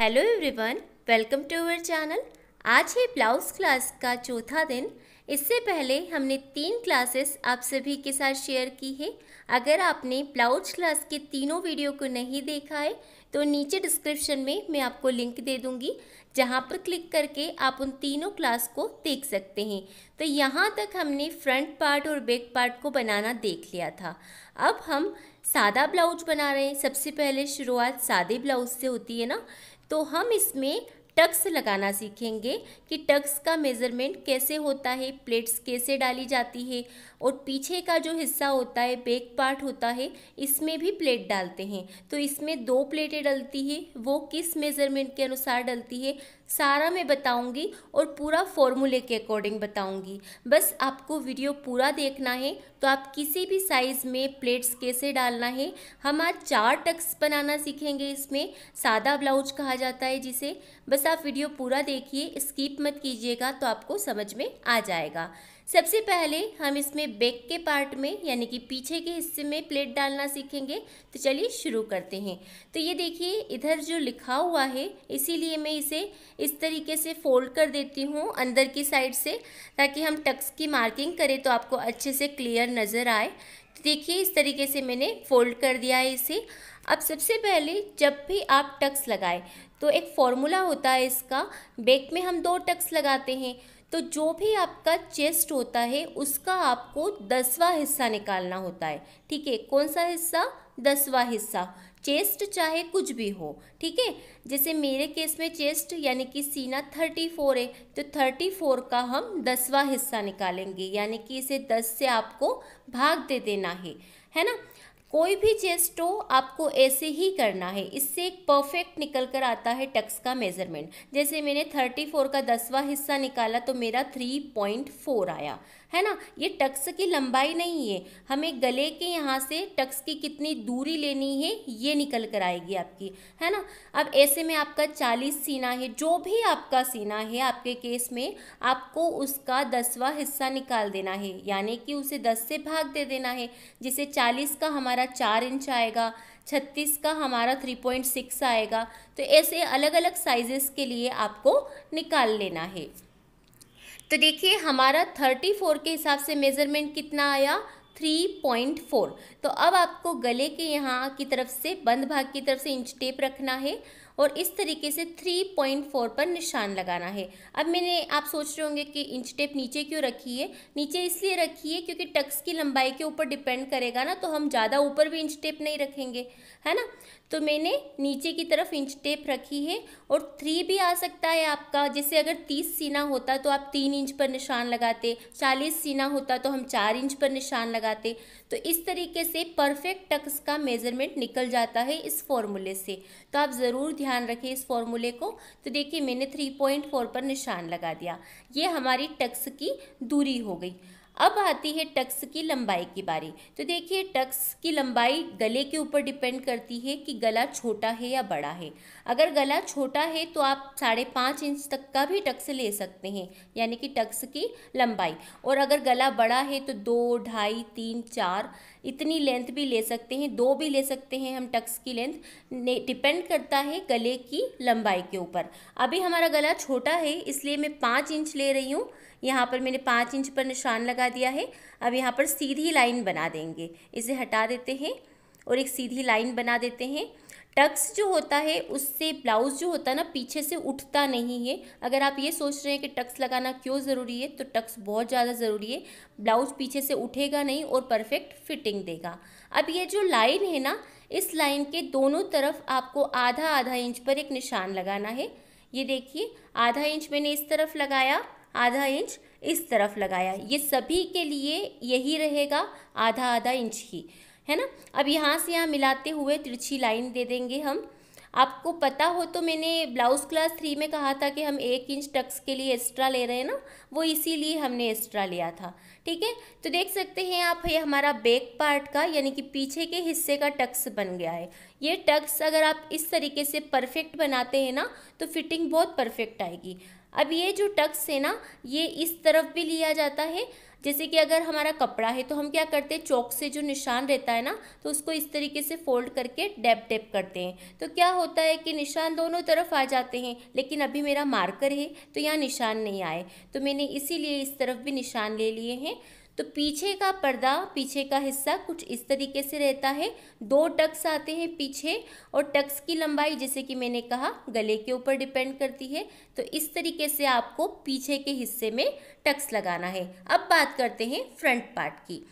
hello everyone welcome to our channel आज है blouse class का चौथा दिन इससे पहले हमने तीन क्लासेस आप सभी के साथ शेयर की है अगर आपने ब्लाउज क्लास के तीनों वीडियो को नहीं देखा है तो नीचे डिस्क्रिप्शन में मैं आपको लिंक दे दूंगी जहाँ पर क्लिक करके आप उन तीनों क्लास को देख सकते हैं तो यहाँ तक हमने फ्रंट पार्ट और बैक पार्ट को बनाना देख लिया था अब हम सादा ब्लाउज बना रहे हैं सबसे पहले शुरुआत सादे ब्लाउज से होती है ना तो हम इसमें टक्स लगाना सीखेंगे कि टक्स का मेज़रमेंट कैसे होता है प्लेट्स कैसे डाली जाती है और पीछे का जो हिस्सा होता है बेक पार्ट होता है इसमें भी प्लेट डालते हैं तो इसमें दो प्लेटें डलती है वो किस मेज़रमेंट के अनुसार डलती है सारा मैं बताऊंगी और पूरा फॉर्मूले के अकॉर्डिंग बताऊंगी बस आपको वीडियो पूरा देखना है तो आप किसी भी साइज़ में प्लेट्स कैसे डालना है हम आज चार टक्स बनाना सीखेंगे इसमें सादा ब्लाउज कहा जाता है जिसे बस आप वीडियो पूरा देखिए स्किप मत कीजिएगा तो आपको समझ में आ जाएगा सबसे पहले हम इसमें बैक के पार्ट में यानी कि पीछे के हिस्से में प्लेट डालना सीखेंगे तो चलिए शुरू करते हैं तो ये देखिए इधर जो लिखा हुआ है इसीलिए मैं इसे इस तरीके से फोल्ड कर देती हूँ अंदर की साइड से ताकि हम टक्स की मार्किंग करें तो आपको अच्छे से क्लियर नज़र आए तो देखिए इस तरीके से मैंने फोल्ड कर दिया है इसे अब सबसे पहले जब भी आप टक्स लगाए तो एक फॉर्मूला होता है इसका बैक में हम दो टक्स लगाते हैं तो जो भी आपका चेस्ट होता है उसका आपको दसवां हिस्सा निकालना होता है ठीक है कौन सा हिस्सा दसवां हिस्सा चेस्ट चाहे कुछ भी हो ठीक है जैसे मेरे केस में चेस्ट यानी कि सीना थर्टी फोर है तो थर्टी फोर का हम दसवां हिस्सा निकालेंगे यानी कि इसे दस से आपको भाग दे देना है है ना कोई भी चेस्ट हो आपको ऐसे ही करना है इससे एक परफेक्ट निकल कर आता है टक्स का मेज़रमेंट जैसे मैंने 34 का दसवां हिस्सा निकाला तो मेरा 3.4 आया है ना ये टक्स की लंबाई नहीं है हमें गले के यहाँ से टक्स की कितनी दूरी लेनी है ये निकल कर आएगी आपकी है ना अब ऐसे में आपका चालीस सीना है जो भी आपका सीना है आपके केस में आपको उसका दसवा हिस्सा निकाल देना है यानी कि उसे दस से भाग दे देना है जिसे चालीस का हमारा चार इंच आएगा छत्तीस का हमारा थ्री पॉइंट सिक्स आएगा तो ऐसे अलग अलग साइजेस के लिए आपको निकाल लेना है तो देखिए हमारा थर्टी फोर के हिसाब से मेज़रमेंट कितना आया थ्री पॉइंट फोर तो अब आपको गले के यहाँ की तरफ से बंद भाग की तरफ से इंच टेप रखना है और इस तरीके से थ्री पॉइंट फोर पर निशान लगाना है अब मैंने आप सोच रहे होंगे कि इंच टेप नीचे क्यों रखी है नीचे इसलिए रखी है क्योंकि टक्स की लंबाई के ऊपर डिपेंड करेगा ना तो हम ज़्यादा ऊपर भी इंच टेप नहीं रखेंगे है ना तो मैंने नीचे की तरफ इंच टेप रखी है और थ्री भी आ सकता है आपका जैसे अगर तीस सीना होता तो आप तीन इंच पर निशान लगाते चालीस सीना होता तो हम चार इंच पर निशान लगाते तो इस तरीके से परफेक्ट टक्स का मेज़रमेंट निकल जाता है इस फॉर्मूले से तो आप ज़रूर ध्यान रखें इस फॉर्मूले को तो देखिए मैंने थ्री पॉइंट फोर पर निशान लगा दिया ये हमारी टक्स की दूरी हो गई अब आती है टक्स की लंबाई की बारी तो देखिए टक्स की लंबाई गले के ऊपर डिपेंड करती है कि गला छोटा है या बड़ा है अगर गला छोटा है तो आप साढ़े पाँच इंच तक का भी टक्स ले सकते हैं यानी कि टक्स की लंबाई और अगर गला बड़ा है तो दो ढाई तीन चार इतनी लेंथ भी ले सकते हैं दो भी ले सकते हैं हम टक्स की लेंथ डिपेंड करता है गले की लंबाई के ऊपर अभी हमारा गला छोटा है इसलिए मैं पाँच इंच ले रही हूँ यहाँ पर मैंने पाँच इंच पर निशान लगा दिया है अब यहाँ पर सीधी लाइन बना देंगे इसे हटा देते हैं और एक सीधी लाइन बना देते हैं टक्स जो होता है उससे ब्लाउज़ जो होता है ना पीछे से उठता नहीं है अगर आप ये सोच रहे हैं कि टक्स लगाना क्यों ज़रूरी है तो टक्स बहुत ज़्यादा ज़रूरी है ब्लाउज़ पीछे से उठेगा नहीं और परफेक्ट फिटिंग देगा अब ये जो लाइन है ना इस लाइन के दोनों तरफ आपको आधा आधा इंच पर एक निशान लगाना है ये देखिए आधा इंच मैंने इस तरफ लगाया आधा इंच इस तरफ लगाया ये सभी के लिए यही रहेगा आधा आधा इंच ही है ना अब यहाँ से यहाँ मिलाते हुए तिरछी लाइन दे देंगे हम आपको पता हो तो मैंने ब्लाउज़ क्लास थ्री में कहा था कि हम एक इंच टक्स के लिए एक्स्ट्रा ले रहे हैं ना वो इसीलिए हमने एक्स्ट्रा लिया था ठीक है तो देख सकते हैं आप ये हमारा बैक पार्ट का यानी कि पीछे के हिस्से का टक्स बन गया है ये टक्स अगर आप इस तरीके से परफेक्ट बनाते हैं ना तो फिटिंग बहुत परफेक्ट आएगी अब ये जो टक्स है ना ये इस तरफ भी लिया जाता है जैसे कि अगर हमारा कपड़ा है तो हम क्या करते हैं चौक से जो निशान रहता है ना तो उसको इस तरीके से फोल्ड करके डैप डैप करते हैं तो क्या होता है कि निशान दोनों तरफ आ जाते हैं लेकिन अभी मेरा मार्कर है तो यहाँ निशान नहीं आए तो मैंने इसीलिए इस तरफ भी निशान ले लिए हैं तो पीछे का पर्दा पीछे का हिस्सा कुछ इस तरीके से रहता है दो टक्स आते हैं पीछे और टक्स की लंबाई जैसे कि मैंने कहा गले के ऊपर डिपेंड करती है तो इस तरीके से आपको पीछे के हिस्से में टक्स लगाना है अब बात करते हैं फ्रंट पार्ट की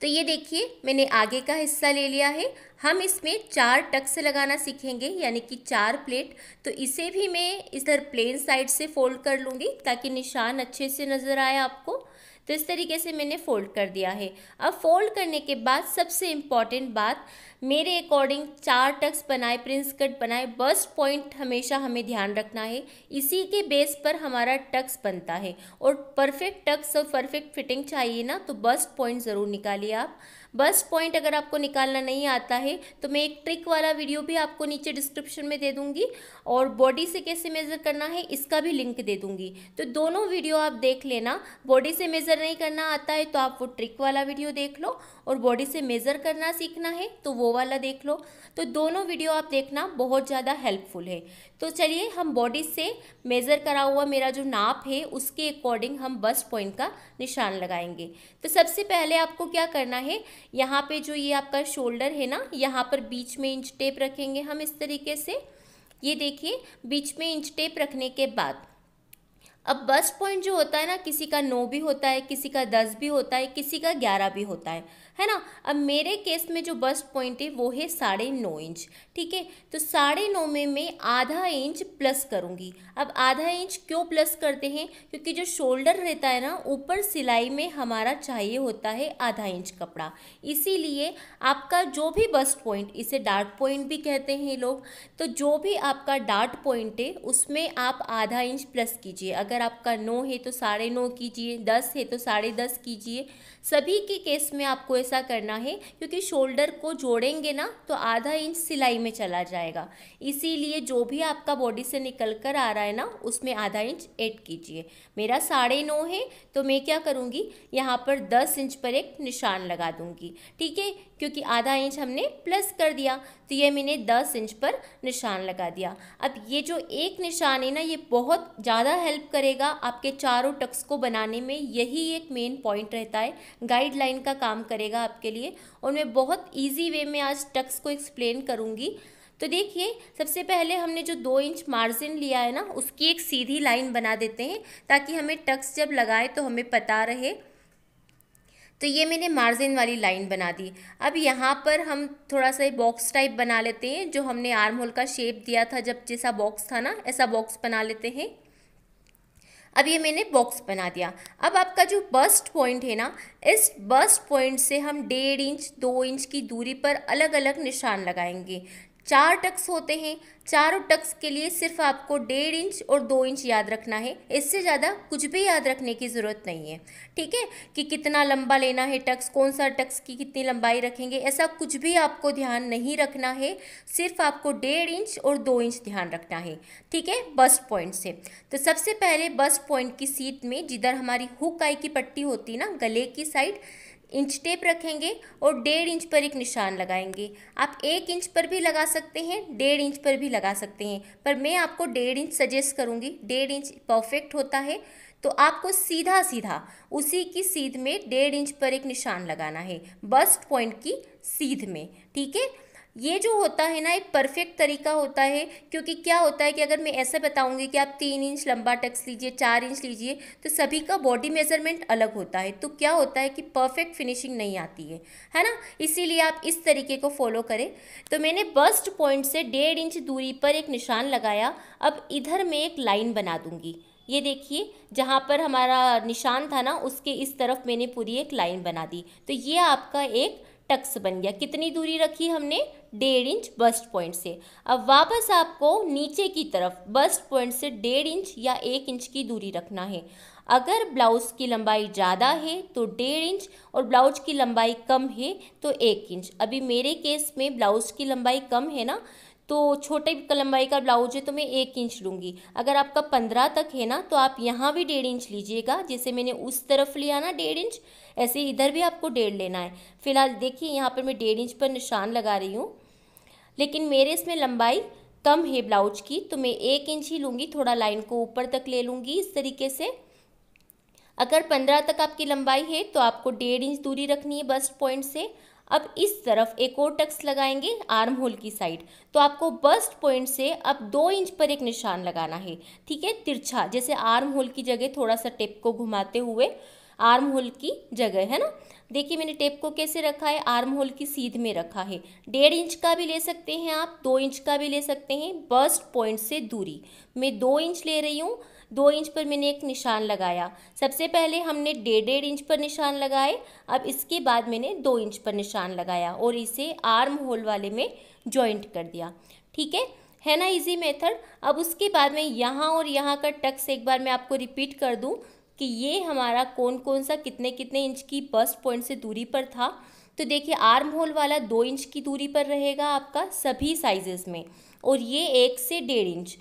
तो ये देखिए मैंने आगे का हिस्सा ले लिया है हम इसमें चार टक्स लगाना सीखेंगे यानी कि चार प्लेट तो इसे भी मैं इधर प्लेन साइड से फोल्ड कर लूँगी ताकि निशान अच्छे से नज़र आए आपको तो इस तरीके से मैंने फोल्ड कर दिया है अब फोल्ड करने के बाद सबसे इम्पॉर्टेंट बात मेरे अकॉर्डिंग चार टक्स बनाए प्रिंस कट बनाए बस्ट पॉइंट हमेशा हमें ध्यान रखना है इसी के बेस पर हमारा टक्स बनता है और परफेक्ट टक्स और परफेक्ट फिटिंग चाहिए ना तो बस्ट पॉइंट ज़रूर निकालिए आप बस्ट पॉइंट अगर आपको निकालना नहीं आता है तो मैं एक ट्रिक वाला वीडियो भी आपको नीचे डिस्क्रिप्शन में दे दूँगी और बॉडी से कैसे मेज़र करना है इसका भी लिंक दे दूँगी तो दोनों वीडियो आप देख लेना बॉडी से मेज़र नहीं करना आता है तो आप वो ट्रिक वाला वीडियो देख लो और बॉडी से मेज़र करना सीखना है तो वो वाला देख लो तो दोनों वीडियो आप देखना बहुत ज़्यादा हेल्पफुल है तो चलिए हम बॉडी से मेज़र करा हुआ मेरा जो नाप है उसके अकॉर्डिंग हम बस्ट पॉइंट का निशान लगाएंगे तो सबसे पहले आपको क्या करना है यहाँ पे जो ये आपका शोल्डर है ना यहाँ पर बीच में इंच टेप रखेंगे हम इस तरीके से ये देखिए बीच में इंच टेप रखने के बाद अब बस्ट पॉइंट जो होता है ना किसी का नौ भी होता है किसी का दस भी होता है किसी का ग्यारह भी होता है है ना अब मेरे केस में जो बस्ट पॉइंट है वो है साढ़े नौ इंच ठीक है तो साढ़े नौ में मैं आधा इंच प्लस करूँगी अब आधा इंच क्यों प्लस करते हैं क्योंकि जो शोल्डर रहता है ना ऊपर सिलाई में हमारा चाहिए होता है आधा इंच कपड़ा इसीलिए आपका जो भी बस्ट पॉइंट इसे डार्ट पॉइंट भी कहते हैं लोग तो जो भी आपका डार्ट पॉइंट है उसमें आप आधा इंच प्लस कीजिए अगर आपका नौ है तो साढ़े नौ कीजिए दस है तो साढ़े दस कीजिए सभी के केस में आपको ऐसा करना है क्योंकि शोल्डर को जोड़ेंगे ना तो आधा इंच सिलाई में चला जाएगा इसीलिए जो भी आपका बॉडी से निकल कर आ रहा है ना उसमें आधा इंच ऐड कीजिए मेरा साढ़े नौ है तो मैं क्या करूँगी यहाँ पर दस इंच पर एक निशान लगा दूँगी ठीक है क्योंकि आधा इंच हमने प्लस कर दिया तो ये मैंने दस इंच पर निशान लगा दिया अब ये जो एक निशान है ना ये बहुत ज़्यादा हेल्प करेगा आपके चारों टक्स को बनाने में यही एक मेन पॉइंट रहता है गाइडलाइन का काम करेगा आपके लिए और मैं बहुत ईजी वे में आज टक्स को एक्सप्लेन करूँगी तो देखिए सबसे पहले हमने जो दो इंच मार्जिन लिया है ना उसकी एक सीधी लाइन बना देते हैं ताकि हमें टक्स जब लगाए तो हमें पता रहे तो ये मैंने मार्जिन वाली लाइन बना दी अब यहाँ पर हम थोड़ा सा बॉक्स टाइप बना लेते हैं जो हमने आर्म होल का शेप दिया था जब जैसा बॉक्स था ना ऐसा बॉक्स बना लेते हैं अब ये मैंने बॉक्स बना दिया अब आपका जो बस्ट पॉइंट है ना इस बस्ट पॉइंट से हम डेढ़ इंच दो इंच की दूरी पर अलग अलग निशान लगाएंगे चार टक्स होते हैं चारों टक्स के लिए सिर्फ आपको डेढ़ इंच और दो इंच याद रखना है इससे ज़्यादा कुछ भी याद रखने की ज़रूरत नहीं है ठीक है कि कितना लंबा लेना है टक्स कौन सा टक्स की कितनी लंबाई रखेंगे ऐसा कुछ भी आपको ध्यान नहीं रखना है सिर्फ आपको डेढ़ इंच और दो इंच ध्यान रखना है ठीक है बस्ट पॉइंट से तो सबसे पहले बस्ट पॉइंट की सीट में जिधर हमारी हुक आई की पट्टी होती ना गले की साइड इंच टेप रखेंगे और डेढ़ इंच पर एक निशान लगाएंगे आप एक इंच पर भी लगा सकते हैं डेढ़ इंच पर भी लगा सकते हैं पर मैं आपको डेढ़ इंच सजेस्ट करूँगी डेढ़ इंच परफेक्ट होता है तो आपको सीधा सीधा उसी की सीध में डेढ़ इंच पर एक निशान लगाना है बस्ट पॉइंट की सीध में ठीक है ये जो होता है ना एक परफेक्ट तरीका होता है क्योंकि क्या होता है कि अगर मैं ऐसे बताऊँगी कि आप तीन इंच लंबा टक्स लीजिए चार इंच लीजिए तो सभी का बॉडी मेजरमेंट अलग होता है तो क्या होता है कि परफेक्ट फिनिशिंग नहीं आती है है ना इसीलिए आप इस तरीके को फॉलो करें तो मैंने बस्ट पॉइंट से डेढ़ इंच दूरी पर एक निशान लगाया अब इधर मैं एक लाइन बना दूँगी ये देखिए जहाँ पर हमारा निशान था ना उसके इस तरफ मैंने पूरी एक लाइन बना दी तो ये आपका एक टक्स बन गया कितनी दूरी रखी हमने डेढ़ इंच बस्ट पॉइंट से अब वापस आपको नीचे की तरफ बस्ट पॉइंट से डेढ़ इंच या एक इंच की दूरी रखना है अगर ब्लाउज़ की लंबाई ज़्यादा है तो डेढ़ इंच और ब्लाउज की लंबाई कम है तो एक इंच अभी मेरे केस में ब्लाउज़ की लंबाई कम है ना तो छोटे लंबाई का ब्लाउज है तो मैं एक इंच लूँगी अगर आपका पंद्रह तक है ना तो आप यहाँ भी डेढ़ इंच लीजिएगा जैसे मैंने उस तरफ लिया ना डेढ़ इंच ऐसे इधर भी आपको डेढ़ लेना है फिलहाल देखिए यहाँ पर मैं डेढ़ इंच पर निशान लगा रही हूँ लेकिन मेरे इसमें लंबाई कम है ब्लाउज की तो मैं एक इंच ही लूँगी थोड़ा लाइन को ऊपर तक ले लूँगी इस तरीके से अगर पंद्रह तक आपकी लंबाई है तो आपको डेढ़ इंच दूरी रखनी है बस्ट पॉइंट से अब इस तरफ एक और टक्स लगाएंगे आर्म होल की साइड तो आपको बस्ट पॉइंट से अब दो इंच पर एक निशान लगाना है ठीक है तिरछा जैसे आर्म होल की जगह थोड़ा सा टेप को घुमाते हुए आर्म होल की जगह है ना देखिए मैंने टेप को कैसे रखा है आर्म होल की सीध में रखा है डेढ़ इंच का भी ले सकते हैं आप दो इंच का भी ले सकते हैं बस्ट पॉइंट से दूरी मैं दो इंच ले रही हूँ दो इंच पर मैंने एक निशान लगाया सबसे पहले हमने डेढ़ डेढ़ इंच पर निशान लगाए अब इसके बाद मैंने दो इंच पर निशान लगाया और इसे आर्म होल वाले में जॉइंट कर दिया ठीक है है ना इजी मेथड अब उसके बाद में यहाँ और यहाँ का टक्स एक बार मैं आपको रिपीट कर दूँ कि ये हमारा कौन कौन सा कितने कितने इंच की बस्ट पॉइंट से दूरी पर था तो देखिए आर्म होल वाला दो इंच की दूरी पर रहेगा आपका सभी साइजेस में और ये एक से डेढ़ इंच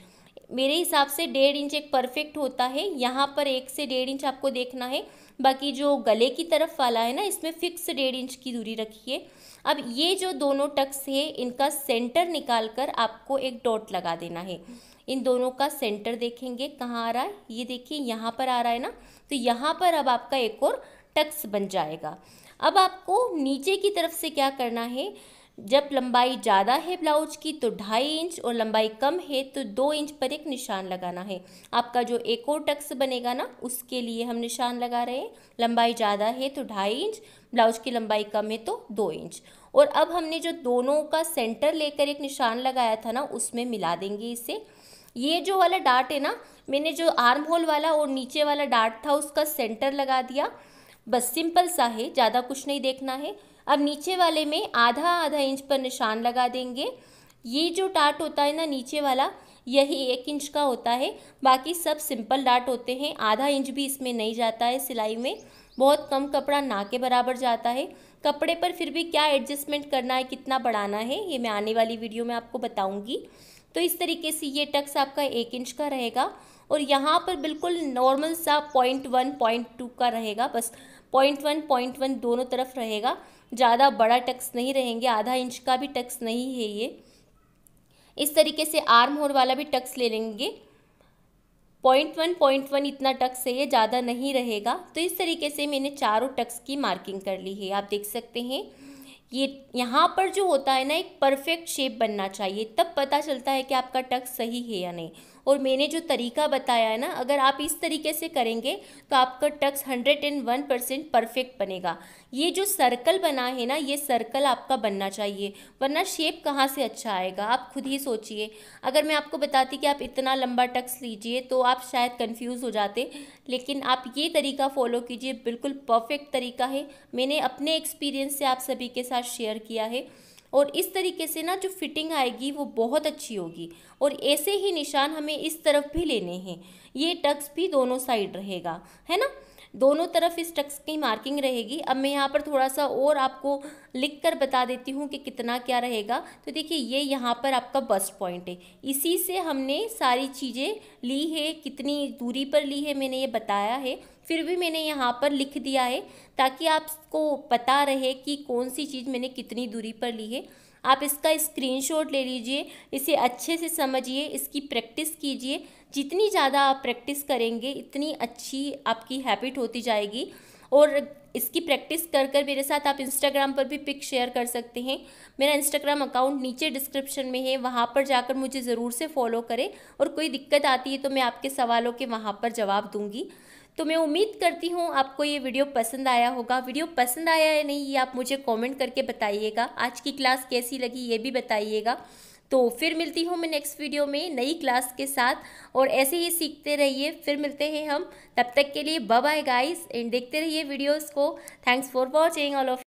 मेरे हिसाब से डेढ़ इंच एक परफेक्ट होता है यहाँ पर एक से डेढ़ इंच आपको देखना है बाकी जो गले की तरफ वाला है ना इसमें फिक्स डेढ़ इंच की दूरी रखिए अब ये जो दोनों टक्स है इनका सेंटर निकाल कर आपको एक डॉट लगा देना है इन दोनों का सेंटर देखेंगे कहाँ आ रहा है ये देखिए यहाँ पर आ रहा है ना तो यहाँ पर अब आपका एक और टक्स बन जाएगा अब आपको नीचे की तरफ से क्या करना है जब लंबाई ज़्यादा है ब्लाउज की तो ढाई इंच और लंबाई कम है तो दो इंच पर एक निशान लगाना है आपका जो एक और टक्स बनेगा ना उसके लिए हम निशान लगा रहे हैं लंबाई ज़्यादा है तो ढाई इंच ब्लाउज की लंबाई कम है तो दो इंच और अब हमने जो दोनों का सेंटर लेकर एक निशान लगाया था ना उसमें मिला देंगे इसे ये जो वाला डार्ट है ना मैंने जो आर्म होल वाला और नीचे वाला डार्ट था उसका सेंटर लगा दिया बस सिंपल सा है ज़्यादा कुछ नहीं देखना है अब नीचे वाले में आधा आधा इंच पर निशान लगा देंगे ये जो डाट होता है ना नीचे वाला यही एक इंच का होता है बाकी सब सिंपल डाट होते हैं आधा इंच भी इसमें नहीं जाता है सिलाई में बहुत कम कपड़ा ना के बराबर जाता है कपड़े पर फिर भी क्या एडजस्टमेंट करना है कितना बढ़ाना है ये मैं आने वाली वीडियो में आपको बताऊंगी तो इस तरीके से ये टक्स आपका एक इंच का रहेगा और यहाँ पर बिल्कुल नॉर्मल सा पॉइंट वन पॉइंट टू का रहेगा बस पॉइंट वन पॉइंट वन दोनों तरफ रहेगा ज़्यादा बड़ा टक्स नहीं रहेंगे आधा इंच का भी टक्स नहीं है ये इस तरीके से आर्म होल वाला भी टक्स ले लेंगे पॉइंट वन पॉइंट वन इतना टक्स है ये ज़्यादा नहीं रहेगा तो इस तरीके से मैंने चारों टक्स की मार्किंग कर ली है आप देख सकते हैं ये यहाँ पर जो होता है ना एक परफेक्ट शेप बनना चाहिए तब पता चलता है कि आपका टक्स सही है या नहीं और मैंने जो तरीका बताया है ना अगर आप इस तरीके से करेंगे तो आपका tucks hundred and one percent perfect बनेगा ये जो सर्कल बना है ना ये सर्कल आपका बनना चाहिए वरना शेप कहाँ से अच्छा आएगा आप खुद ही सोचिए अगर मैं आपको बताती कि आप इतना लंबा टक्स लीजिए तो आप शायद कन्फ्यूज़ हो जाते लेकिन आप ये तरीका फ़ॉलो कीजिए बिल्कुल परफेक्ट तरीका है मैंने अपने एक्सपीरियंस से आप सभी के साथ शेयर किया है और इस तरीके से ना जो फिटिंग आएगी वो बहुत अच्छी होगी और ऐसे ही निशान हमें इस तरफ भी लेने हैं ये टक्स भी दोनों साइड रहेगा है ना दोनों तरफ इस टक्स की मार्किंग रहेगी अब मैं यहाँ पर थोड़ा सा और आपको लिख कर बता देती हूँ कि कितना क्या रहेगा तो देखिए ये यहाँ पर आपका बस्ट पॉइंट है इसी से हमने सारी चीज़ें ली है कितनी दूरी पर ली है मैंने ये बताया है फिर भी मैंने यहाँ पर लिख दिया है ताकि आपको पता रहे कि कौन सी चीज़ मैंने कितनी दूरी पर ली है आप इसका स्क्रीनशॉट ले लीजिए इसे अच्छे से समझिए इसकी प्रैक्टिस कीजिए जितनी ज़्यादा आप प्रैक्टिस करेंगे इतनी अच्छी आपकी हैबिट होती जाएगी और इसकी प्रैक्टिस कर कर मेरे साथ आप इंस्टाग्राम पर भी पिक शेयर कर सकते हैं मेरा इंस्टाग्राम अकाउंट नीचे डिस्क्रिप्शन में है वहाँ पर जाकर मुझे ज़रूर से फॉलो करें और कोई दिक्कत आती है तो मैं आपके सवालों के वहाँ पर जवाब दूँगी तो मैं उम्मीद करती हूँ आपको ये वीडियो पसंद आया होगा वीडियो पसंद आया या नहीं ये आप मुझे कॉमेंट करके बताइएगा आज की क्लास कैसी लगी ये भी बताइएगा तो फिर मिलती हूँ मैं नेक्स्ट वीडियो में नई क्लास के साथ और ऐसे ही सीखते रहिए फिर मिलते हैं हम तब तक के लिए बाय गाइस एंड देखते रहिए वीडियोस को thanks for watching all of